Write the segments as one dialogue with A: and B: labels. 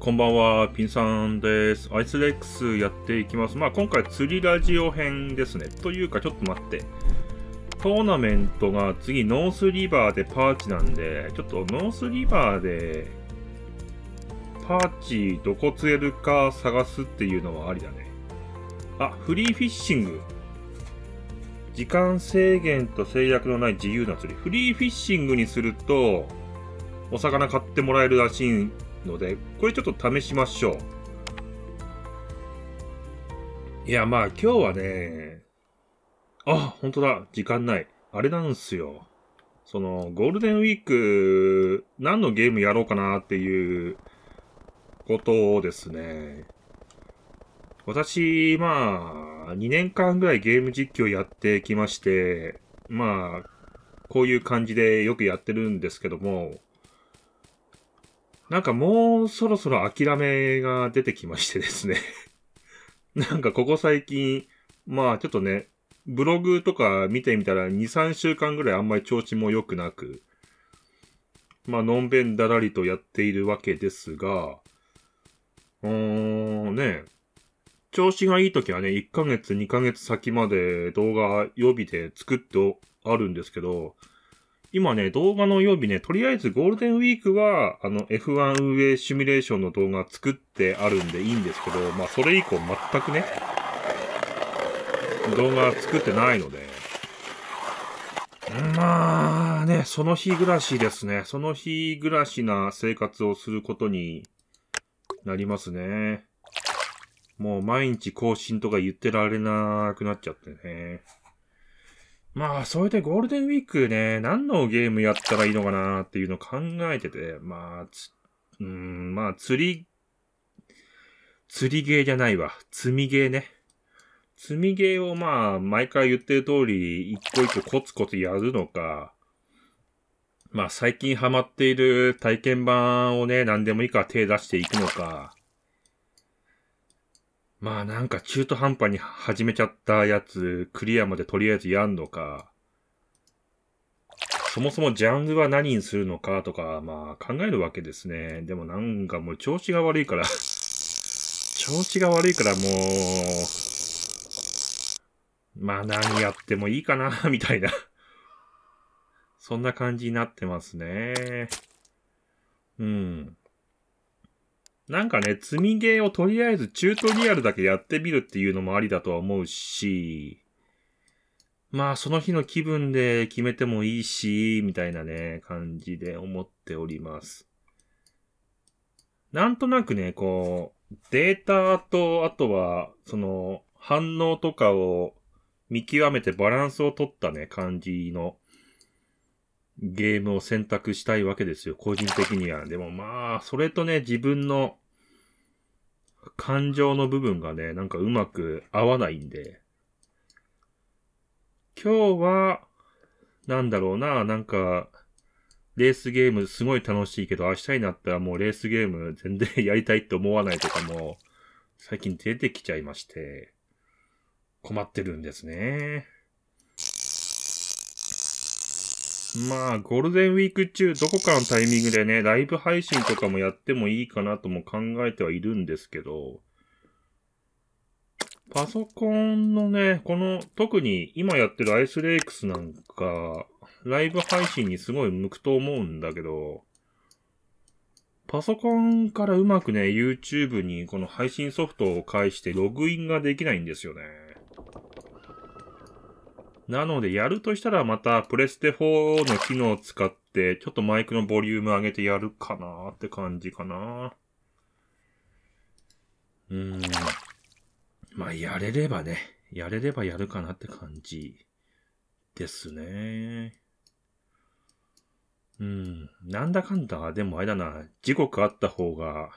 A: こんばんは、ピンさんです。アイスレックスやっていきます。まあ今回釣りラジオ編ですね。というかちょっと待って。トーナメントが次ノースリバーでパーチなんで、ちょっとノースリバーでパーチどこ釣れるか探すっていうのはありだね。あ、フリーフィッシング。時間制限と制約のない自由な釣り。フリーフィッシングにすると、お魚買ってもらえるらしいので、これちょっと試しましょう。いや、まあ今日はね、あ、本当だ、時間ない。あれなんすよ。その、ゴールデンウィーク、何のゲームやろうかなっていう、ことをですね、私、まあ、2年間ぐらいゲーム実況やってきまして、まあ、こういう感じでよくやってるんですけども、なんかもうそろそろ諦めが出てきましてですね なんかここ最近、まあちょっとね、ブログとか見てみたら2、3週間ぐらいあんまり調子も良くなく、まあのんべんだらりとやっているわけですが、うーん、ね、調子がいい時はね、1ヶ月、2ヶ月先まで動画予備で作ってあるんですけど、今ね、動画の曜日ね、とりあえずゴールデンウィークは、あの、F1 運営シミュレーションの動画作ってあるんでいいんですけど、まあ、それ以降全くね、動画作ってないので、まあね、その日暮らしですね。その日暮らしな生活をすることになりますね。もう毎日更新とか言ってられなくなっちゃってね。まあ、それでゴールデンウィークね、何のゲームやったらいいのかなっていうのを考えてて、まあ、つ、うん、まあ、釣り、釣りゲーじゃないわ。積みゲーね。積みゲーをまあ、毎回言ってる通り、一個一個コツコツやるのか、まあ、最近ハマっている体験版をね、何でもいいから手出していくのか、まあなんか中途半端に始めちゃったやつ、クリアまでとりあえずやんのか、そもそもジャンルは何にするのかとか、まあ考えるわけですね。でもなんかもう調子が悪いから調子が悪いからもう、まあ何やってもいいかな、みたいなそんな感じになってますね。うん。なんかね、積みゲーをとりあえずチュートリアルだけやってみるっていうのもありだとは思うし、まあその日の気分で決めてもいいし、みたいなね、感じで思っております。なんとなくね、こう、データと、あとは、その、反応とかを見極めてバランスを取ったね、感じのゲームを選択したいわけですよ。個人的には。でもまあ、それとね、自分の感情の部分がね、なんかうまく合わないんで。今日は、なんだろうな、なんか、レースゲームすごい楽しいけど、明日になったらもうレースゲーム全然やりたいって思わないとかも、最近出てきちゃいまして、困ってるんですね。まあ、ゴールデンウィーク中、どこかのタイミングでね、ライブ配信とかもやってもいいかなとも考えてはいるんですけど、パソコンのね、この、特に今やってるアイスレイクスなんか、ライブ配信にすごい向くと思うんだけど、パソコンからうまくね、YouTube にこの配信ソフトを介してログインができないんですよね。なので、やるとしたらまた、プレステ4の機能を使って、ちょっとマイクのボリューム上げてやるかなーって感じかな。うーん。まあ、やれればね。やれればやるかなって感じですね。うん。なんだかんだ、でもあれだな、時刻あった方が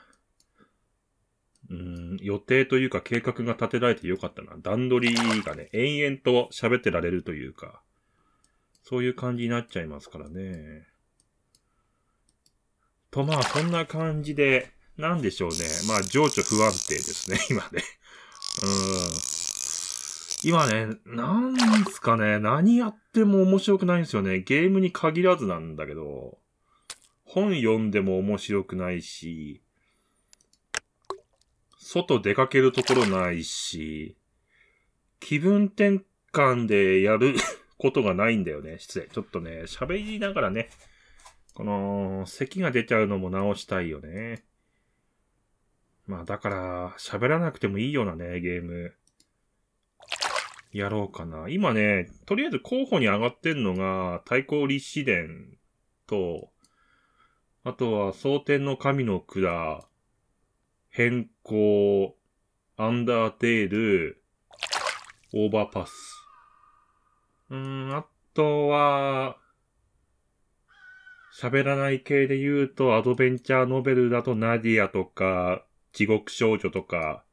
A: うん、予定というか計画が立てられてよかったな。段取りがね、延々と喋ってられるというか、そういう感じになっちゃいますからね。と、まあ、そんな感じで、なんでしょうね。まあ、情緒不安定ですね、今ね。うん。今ね、なんすかね、何やっても面白くないんですよね。ゲームに限らずなんだけど、本読んでも面白くないし、外出かけるところないし、気分転換でやる ことがないんだよね。失礼。ちょっとね、喋りながらね、この、咳が出ちゃうのも直したいよね。まあだから、喋らなくてもいいようなね、ゲーム。やろうかな。今ね、とりあえず候補に上がってんのが、対抗立志伝と、あとは、蒼天の神の蔵、変更、アンダーテール、オーバーパス。うーん、あとは、喋らない系で言うと、アドベンチャーノベルだとナディアとか、地獄少女とか、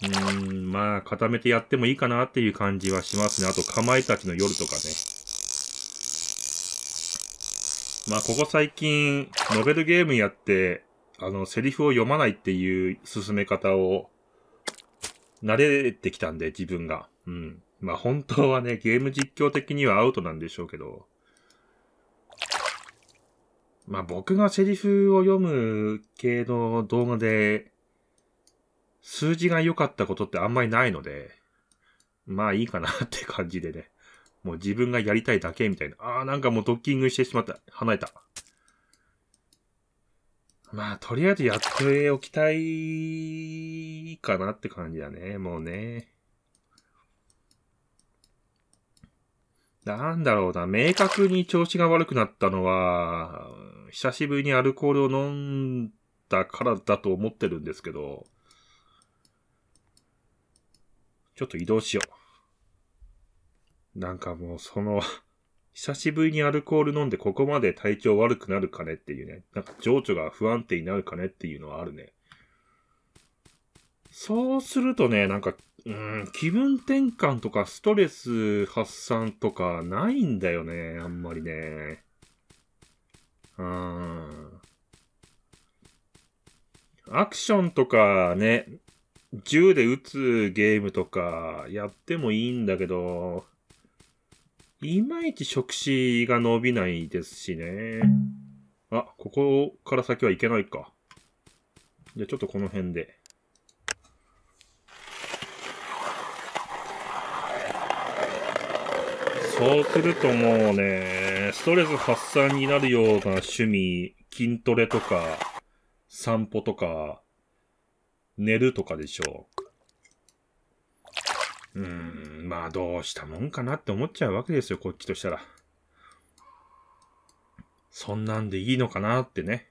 A: うーん、まあ、固めてやってもいいかなっていう感じはしますね。あと、かまいたちの夜とかね。まあ、ここ最近、ノベルゲームやって、あの、セリフを読まないっていう進め方を、慣れてきたんで、自分が。うん。まあ本当はね、ゲーム実況的にはアウトなんでしょうけど。まあ僕がセリフを読む系の動画で、数字が良かったことってあんまりないので、まあいいかなって感じでね。もう自分がやりたいだけみたいな。ああ、なんかもうドッキングしてしまった。離れた。まあ、とりあえずやっておきたいかなって感じだね、もうね。なんだろうな、明確に調子が悪くなったのは、久しぶりにアルコールを飲んだからだと思ってるんですけど、ちょっと移動しよう。なんかもうその久しぶりにアルコール飲んでここまで体調悪くなるかねっていうね。なんか情緒が不安定になるかねっていうのはあるね。そうするとね、なんか、うん、気分転換とかストレス発散とかないんだよね、あんまりね。うん。アクションとかね、銃で撃つゲームとかやってもいいんだけど、いまいち触手が伸びないですしね。あ、ここから先はいけないか。じゃあちょっとこの辺で。そうするともうね、ストレス発散になるような趣味、筋トレとか、散歩とか、寝るとかでしょう。うん、まあどうしたもんかなって思っちゃうわけですよ、こっちとしたら。そんなんでいいのかなってね。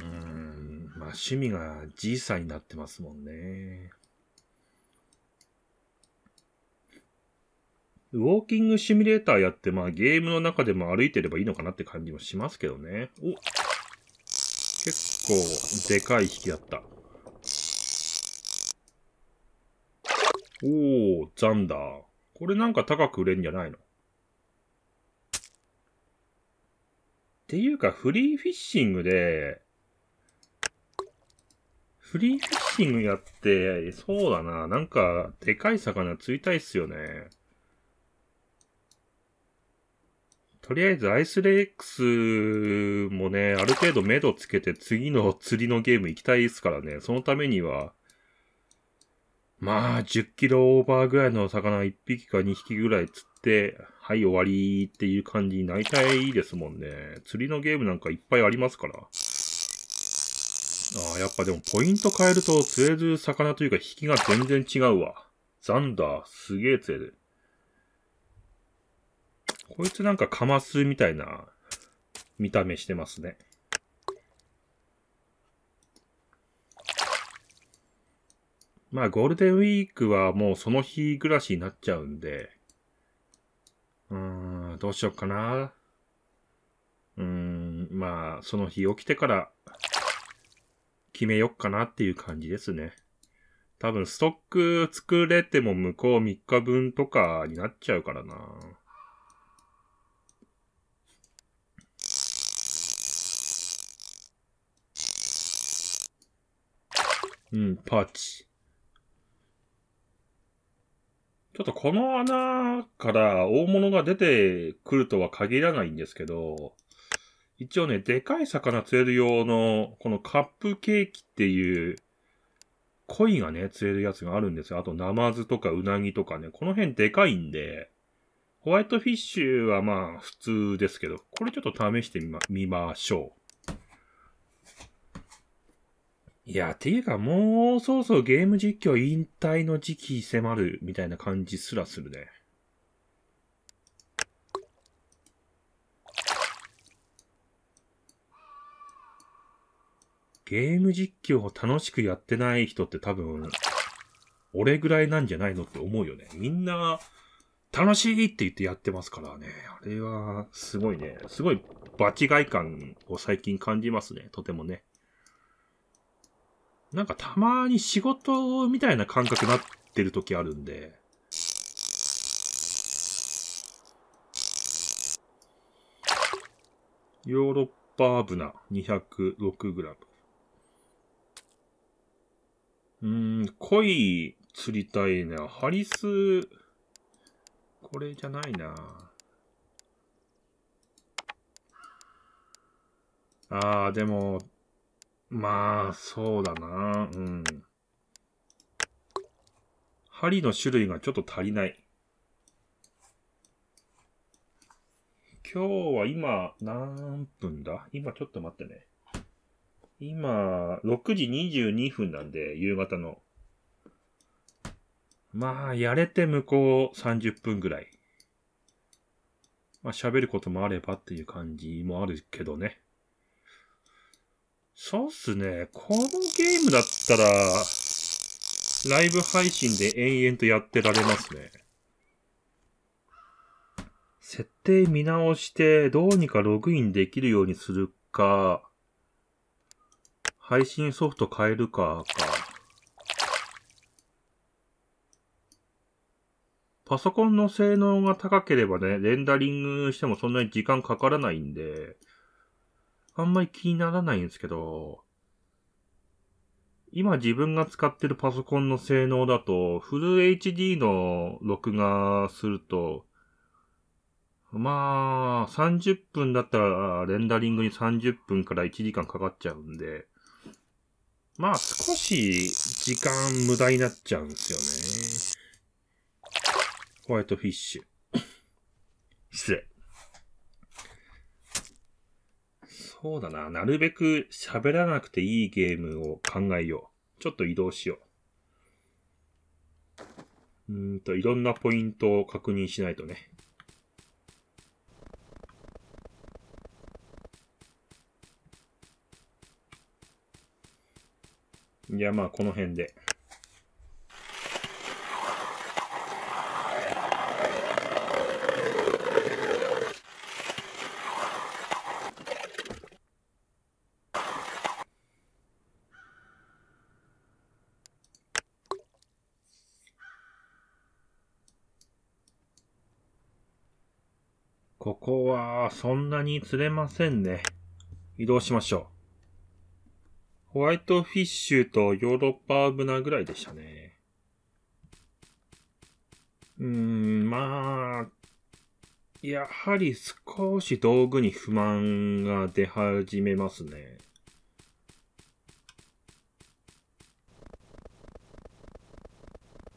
A: うん、まあ趣味がじいさんになってますもんね。ウォーキングシミュレーターやって、まあゲームの中でも歩いてればいいのかなって感じもしますけどね。お結構でかい引きだった。おー、ザンダー。これなんか高く売れんじゃないのっていうか、フリーフィッシングで、フリーフィッシングやって、そうだな、なんか、でかい魚釣りたいっすよね。とりあえずアイスレックスもね、ある程度目処つけて次の釣りのゲーム行きたいですからね、そのためには、まあ、10キロオーバーぐらいの魚1匹か2匹ぐらい釣って、はい、終わりっていう感じになりたいですもんね。釣りのゲームなんかいっぱいありますから。ああ、やっぱでもポイント変えると釣れる魚というか引きが全然違うわ。ザンダー、すげえ釣れる。こいつなんかカマスみたいな見た目してますね。まあ、ゴールデンウィークはもうその日暮らしになっちゃうんで、うーん、どうしよっかな。うーん、まあ、その日起きてから決めよっかなっていう感じですね。多分ストック作れても向こう3日分とかになっちゃうからな。うん、パーチ。ちょっとこの穴から大物が出てくるとは限らないんですけど、一応ね、でかい魚釣れる用の、このカップケーキっていう、鯉がね、釣れるやつがあるんですよ。あと、ナマズとかウナギとかね、この辺でかいんで、ホワイトフィッシュはまあ普通ですけど、これちょっと試してみま、みましょう。いや、ていうかもうそうそうゲーム実況引退の時期迫るみたいな感じすらするね。ゲーム実況を楽しくやってない人って多分、俺ぐらいなんじゃないのって思うよね。みんな、楽しいって言ってやってますからね。あれは、すごいね。すごい、場違い感を最近感じますね。とてもね。なんかたまに仕事みたいな感覚なってる時あるんで。ヨーロッパアブナ 206g。うーん、濃い釣りたいな。ハリス、これじゃないな。あー、でも、まあ、そうだな。うん。針の種類がちょっと足りない。今日は今、何分だ今ちょっと待ってね。今、6時22分なんで、夕方の。まあ、やれて向こう30分ぐらい。まあ、喋ることもあればっていう感じもあるけどね。そうっすね。このゲームだったら、ライブ配信で延々とやってられますね。設定見直して、どうにかログインできるようにするか、配信ソフト変えるか、か。パソコンの性能が高ければね、レンダリングしてもそんなに時間かからないんで、あんまり気にならないんですけど、今自分が使ってるパソコンの性能だと、フル HD の録画すると、まあ、30分だったら、レンダリングに30分から1時間かかっちゃうんで、まあ少し時間無駄になっちゃうんですよね。ホワイトフィッシュ。失礼。そうだな。なるべく喋らなくていいゲームを考えよう。ちょっと移動しよう。うんと、いろんなポイントを確認しないとね。いや、まあ、この辺で。そんなに釣れませんね。移動しましょう。ホワイトフィッシュとヨーロッパアブナぐらいでしたね。うーん、まあ、やはり少し道具に不満が出始めますね。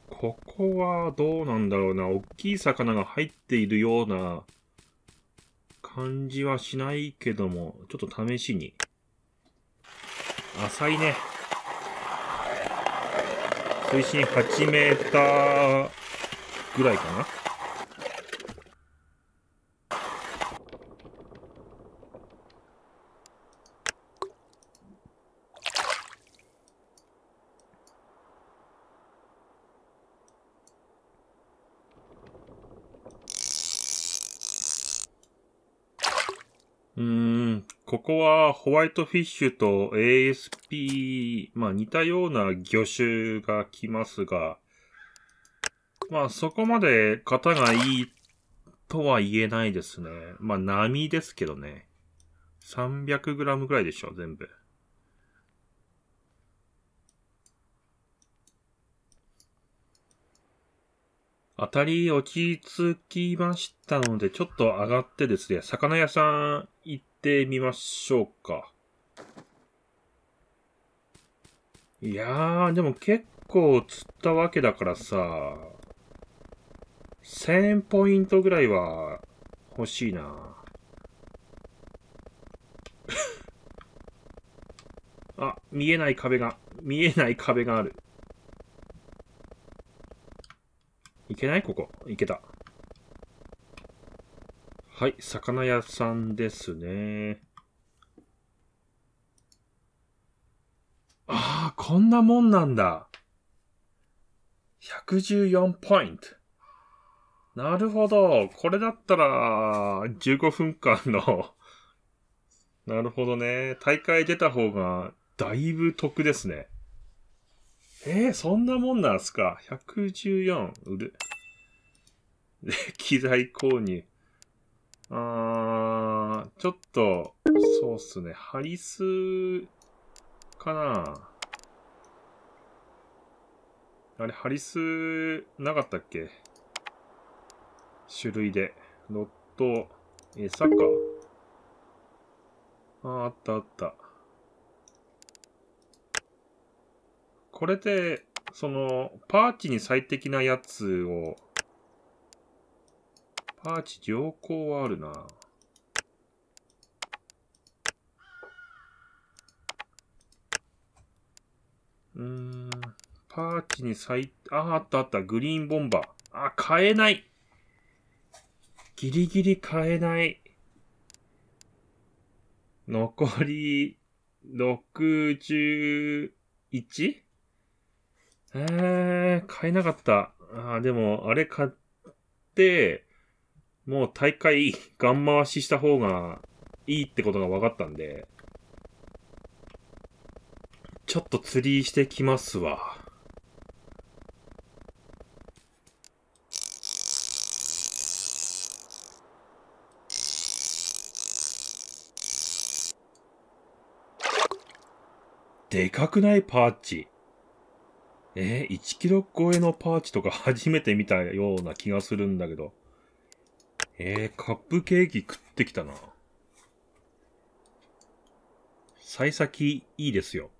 A: ここはどうなんだろうな。大きい魚が入っているような感じはしないけども、ちょっと試しに。浅いね。水深8メーターぐらいかなこはホワイトフィッシュと ASP、まあ似たような魚種が来ますが、まあそこまで型がいいとは言えないですね。まあ波ですけどね。300g ぐらいでしょ、全部。当たり落ち着きましたので、ちょっと上がってですね、魚屋さん行っってみましょうか。いやー、でも結構釣ったわけだからさ、1000ポイントぐらいは欲しいな。あ、見えない壁が、見えない壁がある。いけないここ。いけた。はい、魚屋さんですね。ああ、こんなもんなんだ。114ポイント。なるほど。これだったら、15分間のなるほどね。大会出た方が、だいぶ得ですね。えー、そんなもんなんすか ?114 売る。で、機材購入。あー、ちょっと、そうっすね。ハリス、かなあれ、ハリス、なかったっけ種類で。ロット、餌か。ああ、あったあった。これで、その、パーチに最適なやつをアーチ良好はあるな。うーん。パーチに最、あ、あったあった。グリーンボンバー。あ、買えないギリギリ買えない。残り、61? えー、買えなかった。あ、でも、あれ買って、もう大会、ガン回しした方がいいってことが分かったんで、ちょっと釣りしてきますわ。でかくないパーチ。えー、1キロ超えのパーチとか初めて見たような気がするんだけど。えー、カップケーキ食ってきたな。幸先いいですよ。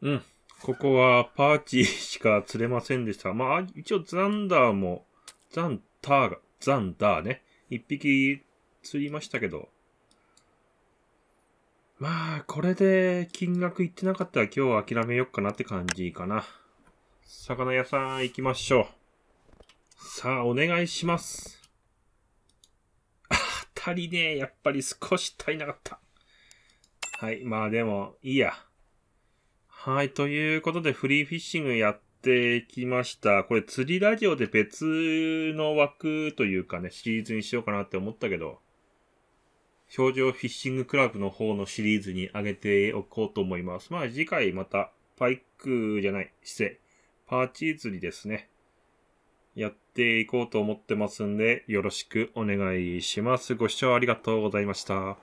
A: うん。ここはパーチしか釣れませんでした。まあ、一応ザンダーも、ザンターが、ザンダーね。一匹釣りましたけど。まあ、これで金額いってなかったら今日は諦めよっかなって感じかな。魚屋さん行きましょう。さあ、お願いします。あ、足りねえ。やっぱり少し足りなかった。はい。まあでも、いいや。はい。ということで、フリーフィッシングやってきました。これ、釣りラジオで別の枠というかね、シリーズにしようかなって思ったけど、表情フィッシングクラブの方のシリーズに上げておこうと思います。まあ次回また、パイクじゃない、姿勢、パーチー釣りですね。やっていこうと思ってますんで、よろしくお願いします。ご視聴ありがとうございました。